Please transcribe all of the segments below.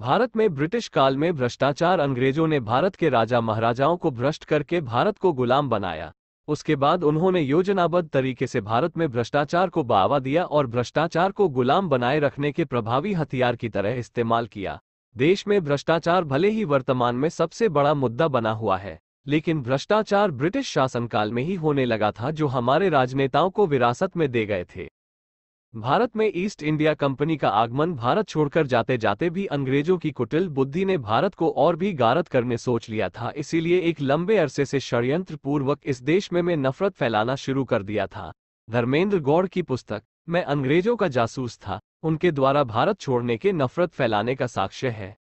भारत में ब्रिटिश काल में भ्रष्टाचार अंग्रेजों ने भारत के राजा महाराजाओं को भ्रष्ट करके भारत को गुलाम बनाया उसके बाद उन्होंने योजनाबद्ध तरीके से भारत में भ्रष्टाचार को बावा दिया और भ्रष्टाचार को गुलाम बनाए रखने के प्रभावी हथियार की तरह इस्तेमाल किया देश में भ्रष्टाचार भले ही वर्तमान में सबसे बड़ा मुद्दा बना हुआ है लेकिन भ्रष्टाचार ब्रिटिश शासनकाल में ही होने लगा था जो हमारे राजनेताओं को विरासत में दे गए थे भारत में ईस्ट इंडिया कंपनी का आगमन भारत छोड़कर जाते जाते भी अंग्रेजों की कुटिल बुद्धि ने भारत को और भी गारत करने सोच लिया था इसीलिए एक लंबे अरसे से षड्यंत्र पूर्वक इस देश में मैं नफरत फैलाना शुरू कर दिया था धर्मेंद्र गौड़ की पुस्तक मैं अंग्रेजों का जासूस था उनके द्वारा भारत छोड़ने के नफरत फैलाने का साक्ष्य है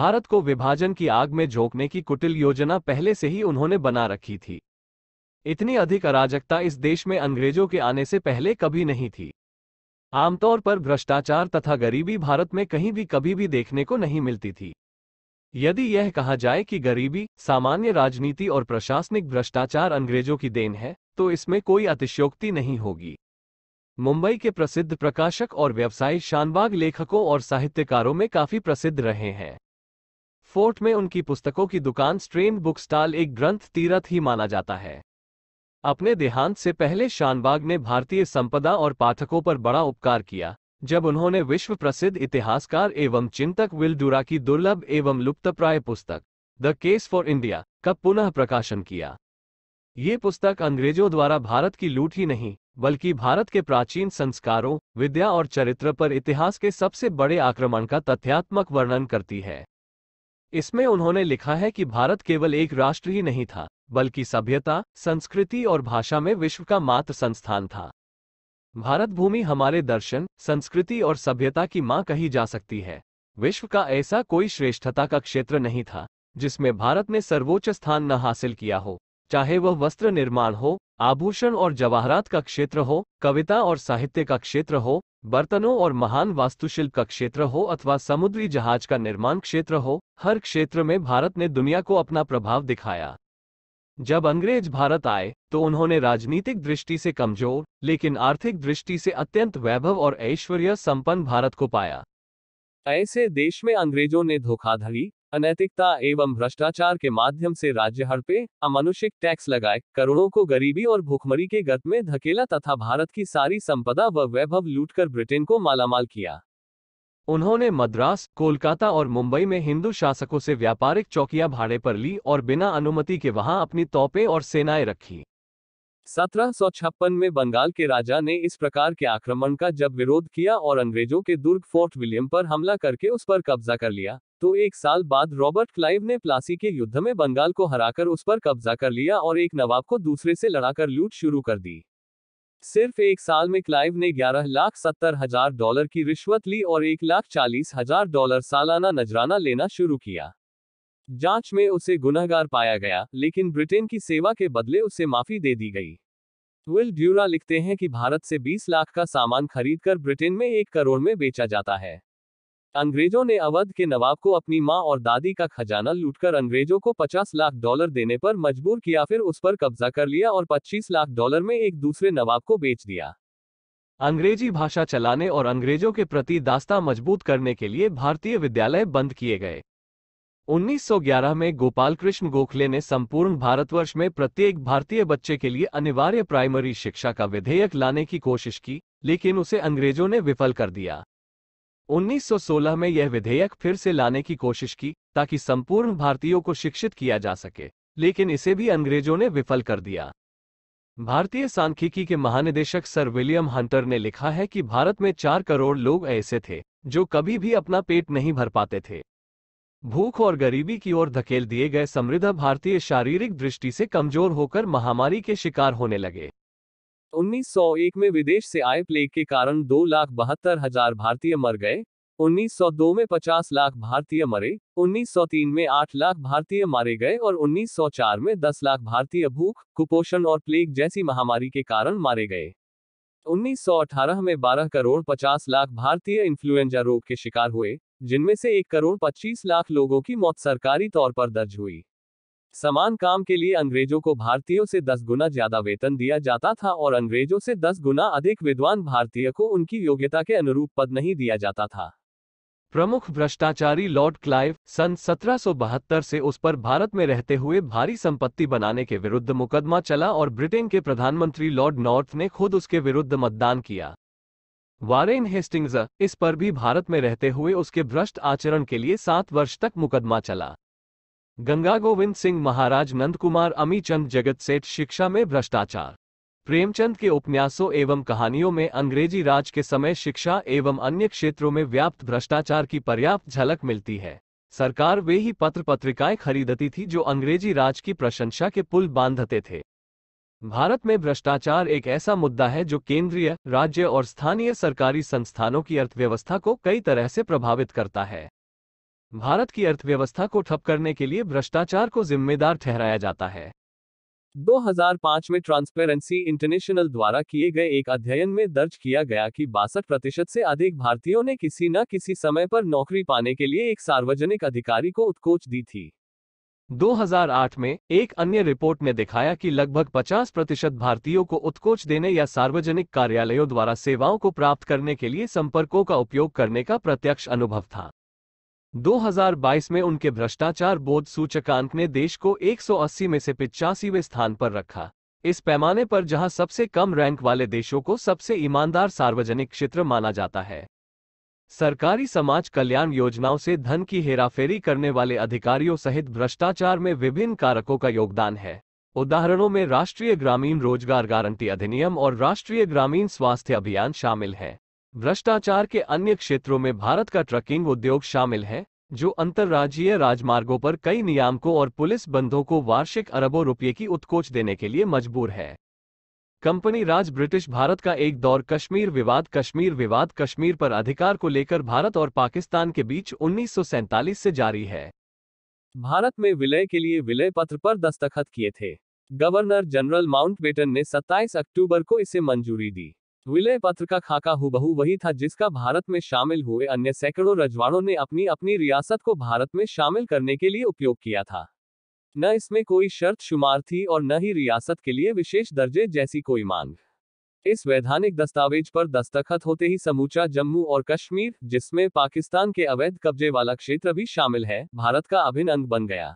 भारत को विभाजन की आग में झोंकने की कुटिल योजना पहले से ही उन्होंने बना रखी थी इतनी अधिक अराजकता इस देश में अंग्रेजों के आने से पहले कभी नहीं थी आमतौर पर भ्रष्टाचार तथा गरीबी भारत में कहीं भी कभी भी देखने को नहीं मिलती थी यदि यह कहा जाए कि गरीबी सामान्य राजनीति और प्रशासनिक भ्रष्टाचार अंग्रेजों की देन है तो इसमें कोई अतिशयोक्ति नहीं होगी मुंबई के प्रसिद्ध प्रकाशक और व्यवसायी शानबाग लेखकों और साहित्यकारों में काफी प्रसिद्ध रहे हैं फोर्ट में उनकी पुस्तकों की दुकान स्ट्रेन बुक स्टाल एक ग्रंथ तीरथ ही माना जाता है अपने देहांत से पहले शानबाग ने भारतीय संपदा और पाठकों पर बड़ा उपकार किया जब उन्होंने विश्व प्रसिद्ध इतिहासकार एवं चिंतक विल डुरा की दुर्लभ एवं लुप्तप्राय पुस्तक द केस फॉर इंडिया का पुनः प्रकाशन किया ये पुस्तक अंग्रेजों द्वारा भारत की लूट ही नहीं बल्कि भारत के प्राचीन संस्कारों विद्या और चरित्र पर इतिहास के सबसे बड़े आक्रमण का तथ्यात्मक वर्णन करती है इसमें उन्होंने लिखा है कि भारत केवल एक राष्ट्र ही नहीं था बल्कि सभ्यता संस्कृति और भाषा में विश्व का मात्र संस्थान था भारत भूमि हमारे दर्शन संस्कृति और सभ्यता की मां कही जा सकती है विश्व का ऐसा कोई श्रेष्ठता का क्षेत्र नहीं था जिसमें भारत ने सर्वोच्च स्थान न हासिल किया हो चाहे वह वस्त्र निर्माण हो आभूषण और जवाहरात का क्षेत्र हो कविता और साहित्य का क्षेत्र हो बर्तनों और महान वास्तुशिल्प का क्षेत्र हो अथवा समुद्री जहाज का निर्माण क्षेत्र हो हर क्षेत्र में भारत ने दुनिया को अपना प्रभाव दिखाया जब अंग्रेज भारत आए तो उन्होंने राजनीतिक दृष्टि से कमजोर लेकिन आर्थिक दृष्टि से अत्यंत वैभव और ऐश्वर्य संपन्न भारत को पाया ऐसे देश में अंग्रेजों ने धोखाधड़ी अनैतिकता एवं भ्रष्टाचार के माध्यम से राज्य हड़पे अमानुषिक टैक्स लगाए करोड़ों को गरीबी और भूखमरी के गत में धकेला तथा भारत की सारी संपदा व वैभव लूटकर ब्रिटेन को मालामाल किया उन्होंने मद्रास कोलकाता और मुंबई में हिंदू शासकों से व्यापारिक चौकियां भाड़े पर ली और बिना अनुमति के वहां अपनी तोपें और सेनाएं रखी 1756 में बंगाल के राजा ने इस प्रकार के आक्रमण का जब विरोध किया और अंग्रेजों के दुर्ग फोर्ट विलियम पर हमला करके उस पर कब्जा कर लिया तो एक साल बाद रॉबर्ट क्लाइव ने प्लासी के युद्ध में बंगाल को हराकर उस पर कब्जा कर लिया और एक नवाब को दूसरे से लड़ाकर लूट शुरू कर दी सिर्फ एक साल में क्लाइव ने ग्यारह लाख सत्तर हजार डॉलर की रिश्वत ली और एक लाख चालीस हजार डॉलर सालाना नजराना लेना शुरू किया जांच में उसे गुनाहगार पाया गया लेकिन ब्रिटेन की सेवा के बदले उसे माफी दे दी गई विल ड्यूरा लिखते हैं कि भारत से 20 लाख का सामान खरीदकर ब्रिटेन में एक करोड़ में बेचा जाता है अंग्रेजों ने अवध के नवाब को अपनी मां और दादी का खजाना लूटकर अंग्रेजों को 50 लाख डॉलर देने पर मजबूर किया फिर उस पर कब्जा कर लिया और 25 लाख डॉलर में एक दूसरे नवाब को बेच दिया अंग्रेजी भाषा चलाने और अंग्रेजों के प्रति दास्ता मजबूत करने के लिए भारतीय विद्यालय बंद किए गए 1911 में गोपाल कृष्ण गोखले ने संपूर्ण भारतवर्ष में प्रत्येक भारतीय बच्चे के लिए अनिवार्य प्राइमरी शिक्षा का विधेयक लाने की कोशिश की लेकिन उसे अंग्रेजों ने विफल कर दिया 1916 में यह विधेयक फिर से लाने की कोशिश की ताकि संपूर्ण भारतीयों को शिक्षित किया जा सके लेकिन इसे भी अंग्रेजों ने विफल कर दिया भारतीय सांख्यिकी के महानिदेशक सर विलियम हंटर ने लिखा है कि भारत में चार करोड़ लोग ऐसे थे जो कभी भी अपना पेट नहीं भर पाते थे भूख और गरीबी की ओर धकेल दिए गए समृद्ध भारतीय शारीरिक दृष्टि से कमजोर होकर महामारी के शिकार होने लगे 1901 में विदेश से आए प्लेग के कारण दो लाख बहत्तर हजार भारतीय मर गए 1902 में 50 लाख भारतीय मरे 1903 में 8 लाख भारतीय मारे गए और 1904 में 10 लाख भारतीय भूख कुपोषण और प्लेग जैसी महामारी के कारण मारे गए 1918 में 12 करोड़ 50 लाख भारतीय इन्फ्लुएंजा रोग के शिकार हुए जिनमें से एक करोड़ 25 लाख लोगों की मौत सरकारी तौर पर दर्ज हुई समान काम के लिए अंग्रेजों को भारतीयों से दस गुना ज्यादा वेतन दिया जाता था और अंग्रेजों से दस गुना अधिक विद्वान भारतीय को उनकी योग्यता के अनुरूप पद नहीं दिया जाता था प्रमुख भ्रष्टाचारी लॉर्ड क्लाइव सन 1772 से उस पर भारत में रहते हुए भारी संपत्ति बनाने के विरुद्ध मुकदमा चला और ब्रिटेन के प्रधानमंत्री लॉर्ड नॉर्थ ने खुद उसके विरुद्ध मतदान किया वारेन हेस्टिंग्स इस पर भी भारत में रहते हुए उसके भ्रष्ट आचरण के लिए सात वर्ष तक मुकदमा चला गंगा गोविंद सिंह महाराज नंदकुमार अमीचंद जगत सेठ शिक्षा में भ्रष्टाचार प्रेमचंद के उपन्यासों एवं कहानियों में अंग्रेजी राज के समय शिक्षा एवं अन्य क्षेत्रों में व्याप्त भ्रष्टाचार की पर्याप्त झलक मिलती है सरकार वे ही पत्र पत्रिकाएं खरीदती थी जो अंग्रेजी राज की प्रशंसा के पुल बांधते थे भारत में भ्रष्टाचार एक ऐसा मुद्दा है जो केंद्रीय राज्य और स्थानीय सरकारी संस्थानों की अर्थव्यवस्था को कई तरह से प्रभावित करता है भारत की अर्थव्यवस्था को ठप करने के लिए भ्रष्टाचार को जिम्मेदार ठहराया जाता है 2005 में ट्रांसपेरेंसी इंटरनेशनल द्वारा किए गए एक अध्ययन में दर्ज किया गया कि बासठ प्रतिशत से अधिक भारतीयों ने किसी न किसी समय पर नौकरी पाने के लिए एक सार्वजनिक अधिकारी को उत्कोच दी थी 2008 में एक अन्य रिपोर्ट ने दिखाया कि लगभग 50 प्रतिशत भारतीयों को उत्कोच देने या सार्वजनिक कार्यालयों द्वारा सेवाओं को प्राप्त करने के लिए संपर्कों का उपयोग करने का प्रत्यक्ष अनुभव था 2022 में उनके भ्रष्टाचार बोध सूचकांक ने देश को 180 में से पिचासीवें स्थान पर रखा इस पैमाने पर जहां सबसे कम रैंक वाले देशों को सबसे ईमानदार सार्वजनिक क्षेत्र माना जाता है सरकारी समाज कल्याण योजनाओं से धन की हेराफेरी करने वाले अधिकारियों सहित भ्रष्टाचार में विभिन्न कारकों का योगदान है उदाहरणों में राष्ट्रीय ग्रामीण रोजगार गारंटी अधिनियम और राष्ट्रीय ग्रामीण स्वास्थ्य अभियान शामिल हैं भ्रष्टाचार के अन्य क्षेत्रों में भारत का ट्रकिंग उद्योग शामिल है जो अंतर्राज्यीय राजमार्गों पर कई नियामकों और पुलिस बंधों को वार्षिक अरबों रुपये की उत्कोच देने के लिए मजबूर है कंपनी राज ब्रिटिश भारत का एक दौर कश्मीर विवाद कश्मीर विवाद कश्मीर पर अधिकार को लेकर भारत और पाकिस्तान के बीच उन्नीस से जारी है भारत में विलय के लिए विलय पत्र पर दस्तखत किए थे गवर्नर जनरल माउंटबेटन ने 27 अक्टूबर को इसे मंजूरी दी विलय पत्र का खाका हुबहू वही था जिसका भारत में शामिल हुए अन्य सैकड़ों रजवाड़ों ने अपनी अपनी रियासत को भारत में शामिल करने के लिए उपयोग किया था न इसमें कोई शर्त शुमार थी और न ही रियासत के लिए विशेष दर्जे जैसी कोई मांग इस वैधानिक दस्तावेज पर दस्तखत होते ही समूचा जम्मू और कश्मीर जिसमें पाकिस्तान के अवैध कब्जे वाला क्षेत्र भी शामिल है भारत का अभिन्न अंग बन गया